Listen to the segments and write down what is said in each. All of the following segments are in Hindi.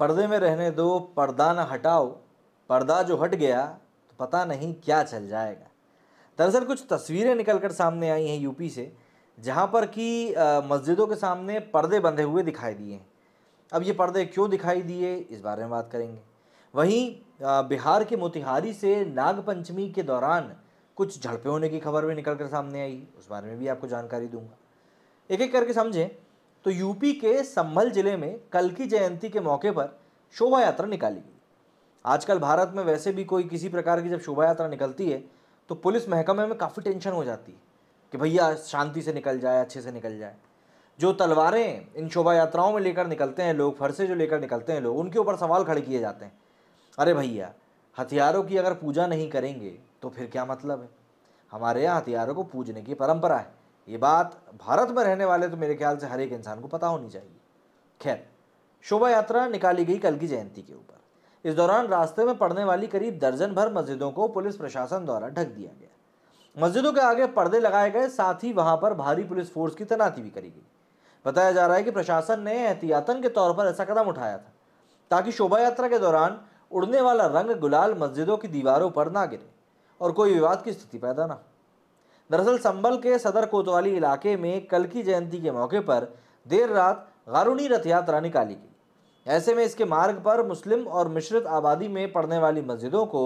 पर्दे में रहने दो पर्दा ना हटाओ पर्दा जो हट गया तो पता नहीं क्या चल जाएगा दरअसल कुछ तस्वीरें निकल कर सामने आई हैं यूपी से जहाँ पर कि मस्जिदों के सामने पर्दे बंधे हुए दिखाई दिए हैं अब ये पर्दे क्यों दिखाई दिए इस बारे में बात करेंगे वहीं बिहार के मोतिहारी से नागपंचमी के दौरान कुछ झड़पें होने की खबर भी निकल कर सामने आई उस बारे में भी आपको जानकारी दूंगा एक एक करके समझें तो यूपी के संभल जिले में कल की जयंती के मौके पर शोभा यात्रा निकाली गई आजकल भारत में वैसे भी कोई किसी प्रकार की जब शोभा यात्रा निकलती है तो पुलिस महकमे में काफ़ी टेंशन हो जाती है कि भैया शांति से निकल जाए अच्छे से निकल जाए जो तलवारें इन शोभा यात्राओं में लेकर निकलते हैं लोग फरसे जो लेकर निकलते हैं लोग उनके ऊपर सवाल खड़े किए जाते हैं अरे भैया हथियारों की अगर पूजा नहीं करेंगे तो फिर क्या मतलब है हमारे यहाँ हथियारों को पूजने की परंपरा है ये बात भारत में रहने वाले तो मेरे ख्याल से हर एक इंसान को पता होनी चाहिए खैर शोभा यात्रा निकाली गई कल की जयंती के ऊपर इस दौरान रास्ते में पड़ने वाली करीब दर्जन भर मस्जिदों को पुलिस प्रशासन द्वारा ढक दिया गया मस्जिदों के आगे पर्दे लगाए गए साथ ही वहां पर भारी पुलिस फोर्स की तैनाती भी करी गई बताया जा रहा है कि प्रशासन ने एहतियातन के तौर पर ऐसा कदम उठाया था ताकि शोभा यात्रा के दौरान उड़ने वाला रंग गुलाल मस्जिदों की दीवारों पर ना गिरे और कोई विवाद की स्थिति पैदा ना हो दरअसल संबल के सदर कोतवाली इलाके में कल की जयंती के मौके पर देर रात गारूनी रथ यात्रा निकाली गई ऐसे में इसके मार्ग पर मुस्लिम और मिश्रित आबादी में पड़ने वाली मस्जिदों को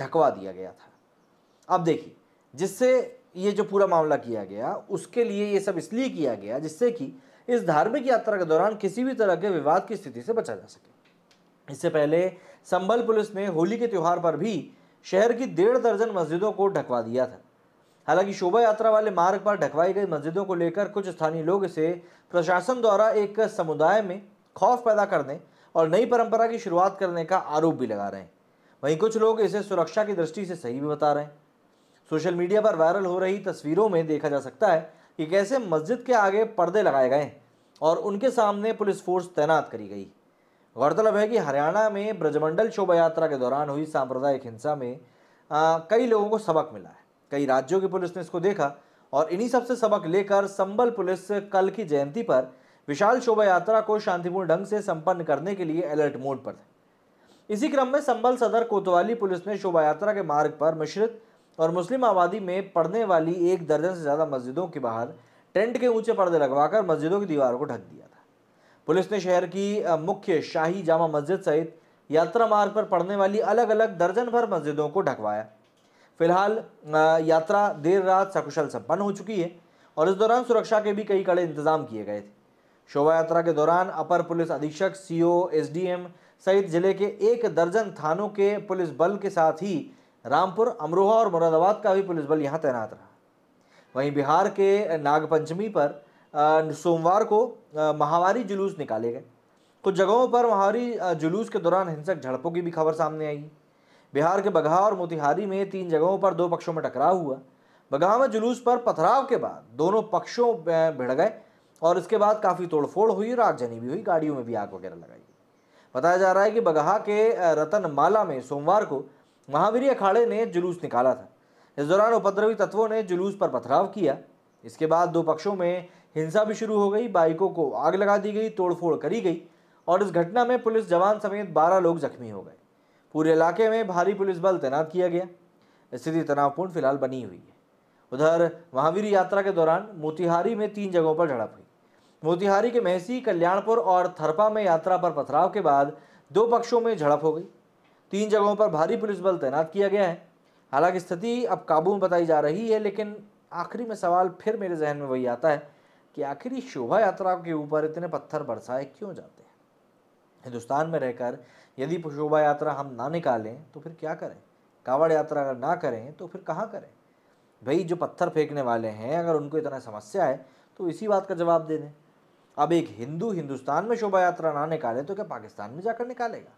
ढकवा दिया गया था अब देखिए जिससे ये जो पूरा मामला किया गया उसके लिए ये सब इसलिए किया गया जिससे कि इस धार्मिक यात्रा के दौरान किसी भी तरह के विवाद की स्थिति से बचा जा सके इससे पहले संबल पुलिस ने होली के त्यौहार पर भी शहर की डेढ़ दर्जन मस्जिदों को ढकवा दिया था हालांकि शोभा यात्रा वाले मार्ग पर ढकवाई गई मस्जिदों को लेकर कुछ स्थानीय लोग इसे प्रशासन द्वारा एक समुदाय में खौफ पैदा करने और नई परंपरा की शुरुआत करने का आरोप भी लगा रहे हैं वहीं कुछ लोग इसे सुरक्षा की दृष्टि से सही भी बता रहे हैं सोशल मीडिया पर वायरल हो रही तस्वीरों में देखा जा सकता है कि कैसे मस्जिद के आगे पर्दे लगाए गए और उनके सामने पुलिस फोर्स तैनात करी गई गौरतलब है कि हरियाणा में ब्रजमंडल शोभा यात्रा के दौरान हुई सांप्रदायिक हिंसा में आ, कई लोगों को सबक मिला है कई राज्यों की पुलिस ने इसको देखा और इन्हीं सबसे सबक लेकर संबल पुलिस कल की जयंती पर विशाल शोभा यात्रा को शांतिपूर्ण ढंग से संपन्न करने के लिए अलर्ट मोड पर थे इसी क्रम में संबल सदर कोतवाली पुलिस ने शोभा यात्रा के मार्ग पर मिश्रित और मुस्लिम आबादी में पड़ने वाली एक दर्जन से ज़्यादा मस्जिदों के बाहर टेंट के ऊंचे पर्दे लगवाकर मस्जिदों की दीवार को ढक दिया था पुलिस ने शहर की मुख्य शाही जामा मस्जिद सहित यात्रा मार्ग पर पड़ने वाली अलग अलग दर्जन भर मस्जिदों को ढकवाया फिलहाल यात्रा देर रात सकुशल संपन्न हो चुकी है और इस दौरान सुरक्षा के भी कई कड़े इंतजाम किए गए थे शोभा यात्रा के दौरान अपर पुलिस अधीक्षक सीओ एसडीएम सहित जिले के एक दर्जन थानों के पुलिस बल के साथ ही रामपुर अमरोहा और मुरादाबाद का भी पुलिस बल यहाँ तैनात रहा वहीं बिहार के नागपंचमी पर सोमवार को महावारी जुलूस निकाले गए कुछ जगहों पर महावारी जुलूस के दौरान हिंसक झड़पों की भी खबर सामने आई बिहार के बगहा और मोतिहारी में तीन जगहों पर दो पक्षों में टकराव हुआ बगहा में जुलूस पर पथराव के बाद दोनों पक्षों भिड़ गए और इसके बाद काफ़ी तोड़फोड़ हुई आगजनी भी हुई गाड़ियों में भी आग वगैरह लगाई बताया जा रहा है कि बगहा के रतनमाला में सोमवार को महावीर अखाड़े ने जुलूस निकाला था इस दौरान उपद्रवी तत्वों ने जुलूस पर पथराव किया इसके बाद दो पक्षों में हिंसा भी शुरू हो गई बाइकों को आग लगा दी गई तोड़फोड़ करी गई और इस घटना में पुलिस जवान समेत बारह लोग जख्मी हो गए पूरे इलाके में भारी पुलिस बल तैनात किया गया स्थिति तनावपूर्ण फिलहाल बनी हुई है उधर महावीर यात्रा के दौरान मोतिहारी में तीन जगहों पर झड़प हुई मोतिहारी के महसी कल्याणपुर और थरपा में यात्रा पर पथराव के बाद दो पक्षों में झड़प हो गई तीन जगहों पर भारी पुलिस बल तैनात किया गया है हालांकि स्थिति अब काबू में बताई जा रही है लेकिन आखिरी में सवाल फिर मेरे जहन में वही आता है कि आखिरी शोभा यात्रा के ऊपर इतने पत्थर बरसाए क्यों जाते हैं हिंदुस्तान में रहकर यदि शोभा यात्रा हम ना निकालें तो फिर क्या करें कावड़ यात्रा अगर ना करें तो फिर कहाँ करें भाई जो पत्थर फेंकने वाले हैं अगर उनको इतना समस्या है तो इसी बात का जवाब दे दें अब एक हिंदू हिंदुस्तान में शोभा यात्रा ना निकाले तो क्या पाकिस्तान में जाकर निकालेगा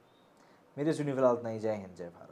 मेरे सुनी फिलहाल इतना ही जय हिंद जय भारत